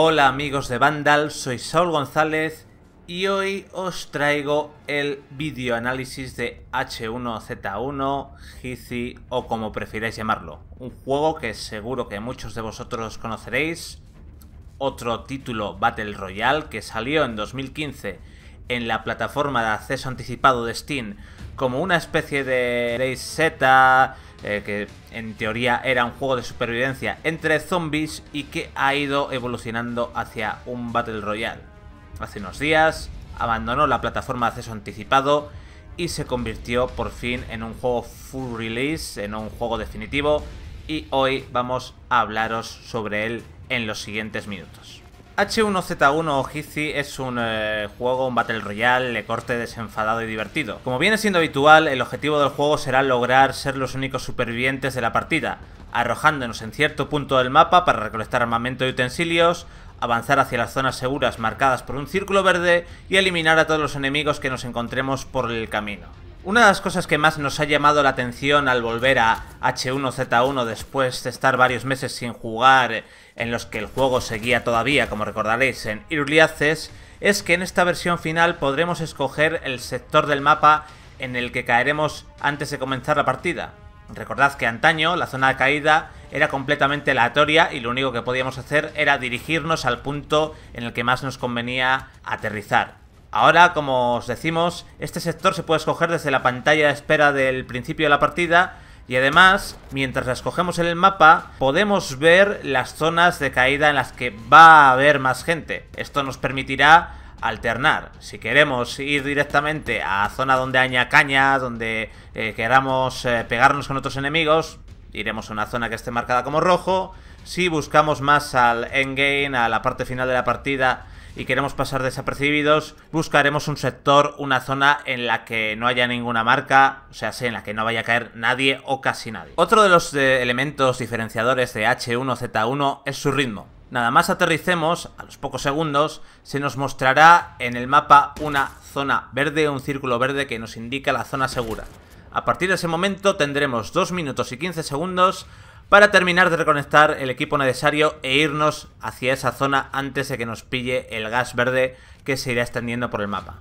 Hola amigos de Vandal, soy Saul González y hoy os traigo el video análisis de H1Z1, Hizi o como prefiráis llamarlo. Un juego que seguro que muchos de vosotros conoceréis. Otro título Battle Royale que salió en 2015 en la plataforma de acceso anticipado de Steam como una especie de Z eh, que en teoría era un juego de supervivencia entre zombies y que ha ido evolucionando hacia un Battle Royale. Hace unos días abandonó la plataforma de acceso anticipado y se convirtió por fin en un juego full release, en un juego definitivo y hoy vamos a hablaros sobre él en los siguientes minutos. H1Z1 o Hizzy es un eh, juego, un Battle Royale de corte desenfadado y divertido. Como viene siendo habitual, el objetivo del juego será lograr ser los únicos supervivientes de la partida, arrojándonos en cierto punto del mapa para recolectar armamento y utensilios, avanzar hacia las zonas seguras marcadas por un círculo verde y eliminar a todos los enemigos que nos encontremos por el camino. Una de las cosas que más nos ha llamado la atención al volver a H1Z1 después de estar varios meses sin jugar en los que el juego seguía todavía, como recordaréis, en Iruliaces, es que en esta versión final podremos escoger el sector del mapa en el que caeremos antes de comenzar la partida. Recordad que antaño la zona de caída era completamente aleatoria y lo único que podíamos hacer era dirigirnos al punto en el que más nos convenía aterrizar. Ahora, como os decimos, este sector se puede escoger desde la pantalla de espera del principio de la partida y además, mientras la escogemos en el mapa, podemos ver las zonas de caída en las que va a haber más gente. Esto nos permitirá alternar. Si queremos ir directamente a zona donde haya caña, donde eh, queramos eh, pegarnos con otros enemigos, iremos a una zona que esté marcada como rojo. Si buscamos más al endgame, a la parte final de la partida, y queremos pasar desapercibidos, buscaremos un sector, una zona en la que no haya ninguna marca, o sea, en la que no vaya a caer nadie o casi nadie. Otro de los eh, elementos diferenciadores de H1Z1 es su ritmo. Nada más aterricemos, a los pocos segundos, se nos mostrará en el mapa una zona verde, un círculo verde que nos indica la zona segura. A partir de ese momento tendremos 2 minutos y 15 segundos para terminar de reconectar el equipo necesario e irnos hacia esa zona antes de que nos pille el gas verde que se irá extendiendo por el mapa.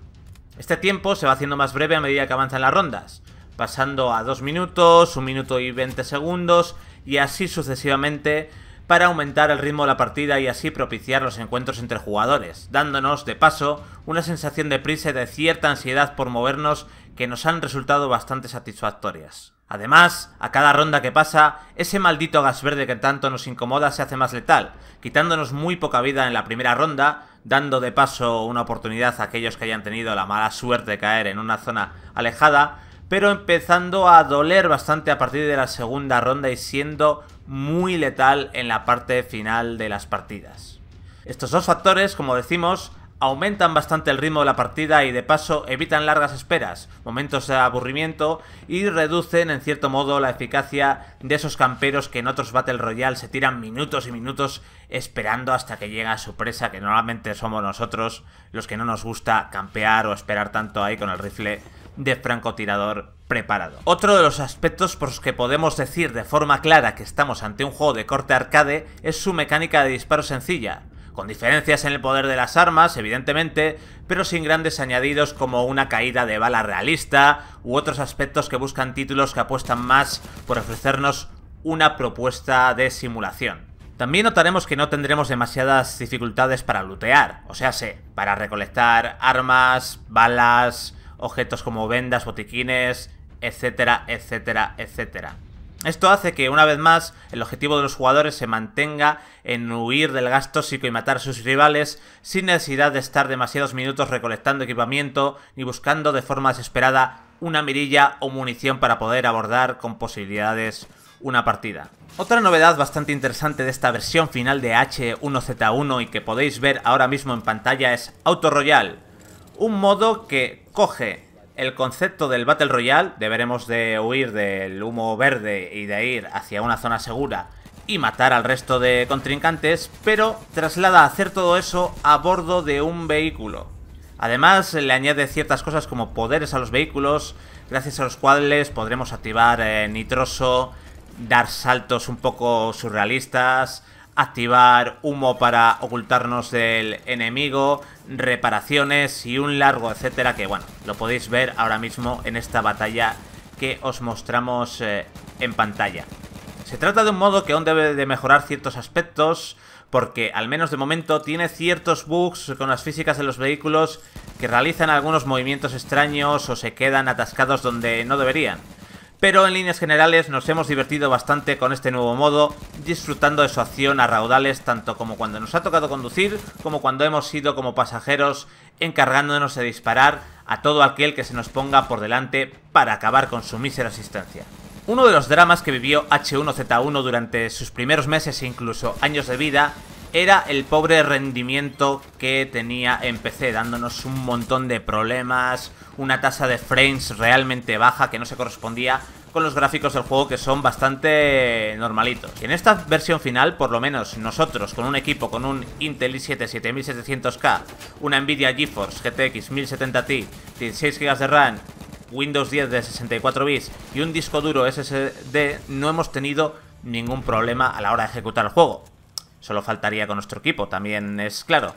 Este tiempo se va haciendo más breve a medida que avanzan las rondas, pasando a 2 minutos, 1 minuto y 20 segundos y así sucesivamente para aumentar el ritmo de la partida y así propiciar los encuentros entre jugadores, dándonos, de paso, una sensación de prisa y de cierta ansiedad por movernos que nos han resultado bastante satisfactorias. Además, a cada ronda que pasa, ese maldito gas verde que tanto nos incomoda se hace más letal, quitándonos muy poca vida en la primera ronda, dando de paso una oportunidad a aquellos que hayan tenido la mala suerte de caer en una zona alejada, pero empezando a doler bastante a partir de la segunda ronda y siendo muy letal en la parte final de las partidas. Estos dos factores, como decimos, aumentan bastante el ritmo de la partida y de paso evitan largas esperas, momentos de aburrimiento y reducen en cierto modo la eficacia de esos camperos que en otros Battle Royale se tiran minutos y minutos esperando hasta que llega su presa, que normalmente somos nosotros los que no nos gusta campear o esperar tanto ahí con el rifle de francotirador preparado. Otro de los aspectos por los que podemos decir de forma clara que estamos ante un juego de corte arcade es su mecánica de disparo sencilla con diferencias en el poder de las armas, evidentemente, pero sin grandes añadidos como una caída de bala realista u otros aspectos que buscan títulos que apuestan más por ofrecernos una propuesta de simulación. También notaremos que no tendremos demasiadas dificultades para lootear, o sea, para recolectar armas, balas, objetos como vendas, botiquines, etcétera, etcétera, etcétera. Esto hace que, una vez más, el objetivo de los jugadores se mantenga en huir del gasto tóxico y matar a sus rivales sin necesidad de estar demasiados minutos recolectando equipamiento ni buscando de forma desesperada una mirilla o munición para poder abordar con posibilidades una partida. Otra novedad bastante interesante de esta versión final de H1Z1 y que podéis ver ahora mismo en pantalla es Auto Royal, un modo que coge el concepto del Battle Royale, deberemos de huir del humo verde y de ir hacia una zona segura y matar al resto de contrincantes, pero traslada hacer todo eso a bordo de un vehículo. Además, le añade ciertas cosas como poderes a los vehículos, gracias a los cuales podremos activar eh, nitroso, dar saltos un poco surrealistas, activar humo para ocultarnos del enemigo, reparaciones y un largo etcétera que bueno, lo podéis ver ahora mismo en esta batalla que os mostramos eh, en pantalla. Se trata de un modo que aún debe de mejorar ciertos aspectos porque al menos de momento tiene ciertos bugs con las físicas de los vehículos que realizan algunos movimientos extraños o se quedan atascados donde no deberían. Pero en líneas generales nos hemos divertido bastante con este nuevo modo, disfrutando de su acción a raudales tanto como cuando nos ha tocado conducir, como cuando hemos sido como pasajeros encargándonos de disparar a todo aquel que se nos ponga por delante para acabar con su mísera asistencia. Uno de los dramas que vivió H1Z1 durante sus primeros meses e incluso años de vida era el pobre rendimiento que tenía en PC, dándonos un montón de problemas, una tasa de frames realmente baja que no se correspondía con los gráficos del juego que son bastante normalitos. Y en esta versión final, por lo menos nosotros, con un equipo con un Intel i7 7700K, una Nvidia GeForce GTX 1070Ti, 16 GB de RAM, Windows 10 de 64 bits y un disco duro SSD, no hemos tenido ningún problema a la hora de ejecutar el juego. Solo faltaría con nuestro equipo, también es claro.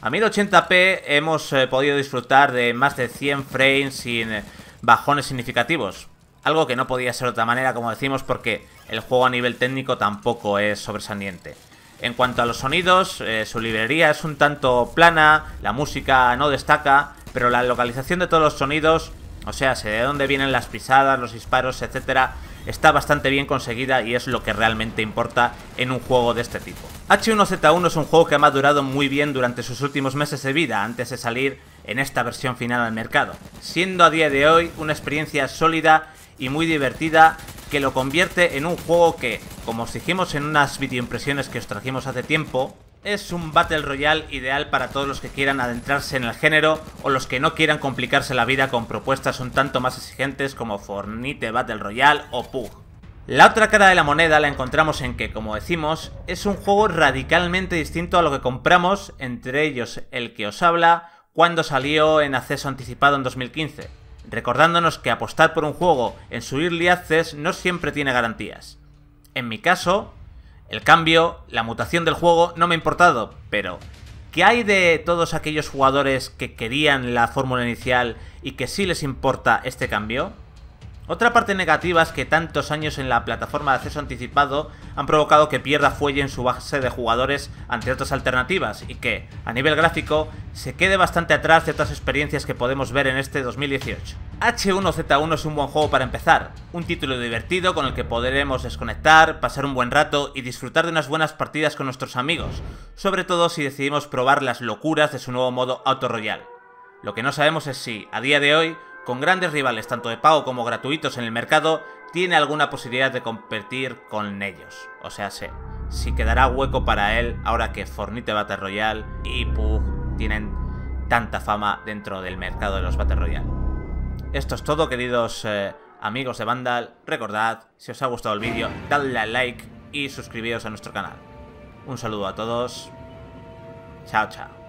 A 1080p hemos eh, podido disfrutar de más de 100 frames sin eh, bajones significativos. Algo que no podía ser de otra manera, como decimos, porque el juego a nivel técnico tampoco es sobresaliente. En cuanto a los sonidos, eh, su librería es un tanto plana, la música no destaca, pero la localización de todos los sonidos, o sea, sé de dónde vienen las pisadas, los disparos, etcétera, está bastante bien conseguida y es lo que realmente importa en un juego de este tipo. H1Z1 es un juego que ha madurado muy bien durante sus últimos meses de vida antes de salir en esta versión final al mercado, siendo a día de hoy una experiencia sólida y muy divertida que lo convierte en un juego que, como os dijimos en unas videoimpresiones que os trajimos hace tiempo, es un Battle Royale ideal para todos los que quieran adentrarse en el género o los que no quieran complicarse la vida con propuestas un tanto más exigentes como Fornite Battle Royale o Pug. La otra cara de la moneda la encontramos en que, como decimos, es un juego radicalmente distinto a lo que compramos, entre ellos el que os habla, cuando salió en acceso anticipado en 2015, recordándonos que apostar por un juego en su early access no siempre tiene garantías. En mi caso, el cambio, la mutación del juego, no me ha importado, pero ¿qué hay de todos aquellos jugadores que querían la fórmula inicial y que sí les importa este cambio? Otra parte negativa es que tantos años en la plataforma de acceso anticipado han provocado que pierda fuelle en su base de jugadores ante otras alternativas y que, a nivel gráfico, se quede bastante atrás de otras experiencias que podemos ver en este 2018. H1Z1 es un buen juego para empezar, un título divertido con el que podremos desconectar, pasar un buen rato y disfrutar de unas buenas partidas con nuestros amigos, sobre todo si decidimos probar las locuras de su nuevo modo Auto Royal. Lo que no sabemos es si, a día de hoy, con grandes rivales tanto de pago como gratuitos en el mercado, tiene alguna posibilidad de competir con ellos. O sea, sé, si quedará hueco para él ahora que Fornite Battle Royale y Pug tienen tanta fama dentro del mercado de los Battle Royale. Esto es todo, queridos eh, amigos de Vandal. Recordad, si os ha gustado el vídeo, dadle a like y suscribiros a nuestro canal. Un saludo a todos. Chao, chao.